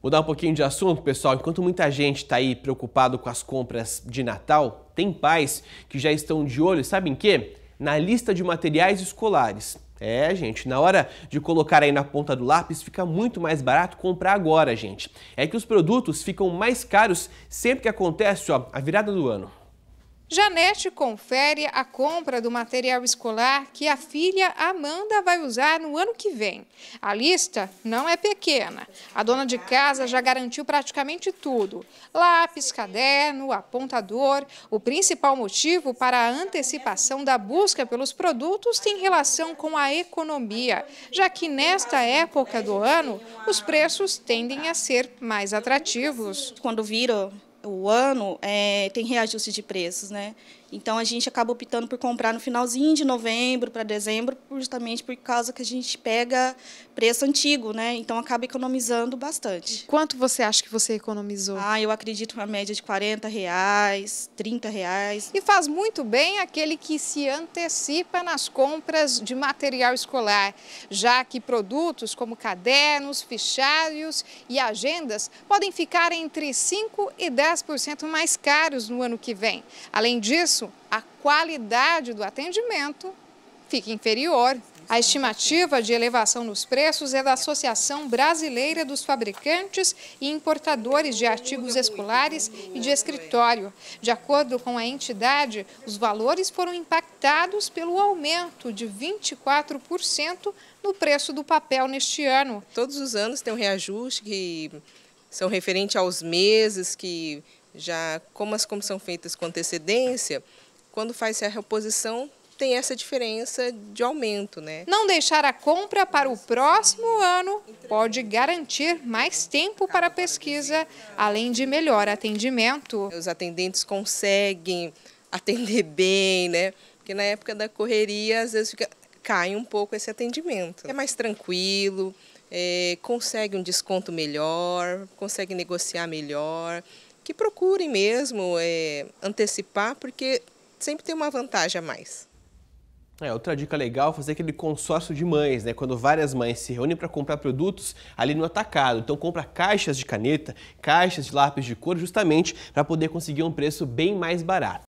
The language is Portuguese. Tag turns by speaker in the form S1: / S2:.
S1: Mudar um pouquinho de assunto, pessoal. Enquanto muita gente está aí preocupado com as compras de Natal, tem pais que já estão de olho, sabem quê? Na lista de materiais escolares. É, gente, na hora de colocar aí na ponta do lápis, fica muito mais barato comprar agora, gente. É que os produtos ficam mais caros sempre que acontece ó, a virada do ano.
S2: Janete confere a compra do material escolar que a filha Amanda vai usar no ano que vem. A lista não é pequena. A dona de casa já garantiu praticamente tudo: lápis, caderno, apontador. O principal motivo para a antecipação da busca pelos produtos tem relação com a economia, já que nesta época do ano os preços tendem a ser mais atrativos. Quando viram o ano é,
S3: tem reajuste de preços, né? Então a gente acaba optando por comprar no finalzinho de novembro para dezembro, justamente por causa que a gente pega preço antigo, né? Então acaba economizando bastante. Quanto você acha que você economizou? Ah, eu acredito uma média de 40 reais,
S2: 30 reais. E faz muito bem aquele que se antecipa nas compras de material escolar, já que produtos como cadernos, fichários e agendas podem ficar entre 5 e 10 10% mais caros no ano que vem. Além disso, a qualidade do atendimento fica inferior. A estimativa de elevação nos preços é da Associação Brasileira dos Fabricantes e Importadores de Artigos Escolares e de Escritório. De acordo com a entidade, os valores foram impactados pelo aumento de 24% no preço do papel neste ano. Todos os anos tem um reajuste
S4: que são referentes aos meses que já, como as compras são feitas com antecedência, quando faz a reposição, tem essa diferença de aumento, né?
S2: Não deixar a compra para o próximo ano pode garantir mais tempo para a pesquisa, além de melhor atendimento. Os atendentes
S4: conseguem atender bem, né? Porque na época da correria, às vezes fica cai um pouco esse atendimento. É mais tranquilo, é, consegue um desconto melhor, consegue negociar melhor, que procurem mesmo é, antecipar, porque sempre tem uma vantagem a mais.
S1: É, outra dica legal é fazer aquele consórcio de mães, né? Quando várias mães se reúnem para comprar produtos ali no atacado. Então compra caixas de caneta, caixas de lápis de cor, justamente para poder conseguir um preço bem mais barato.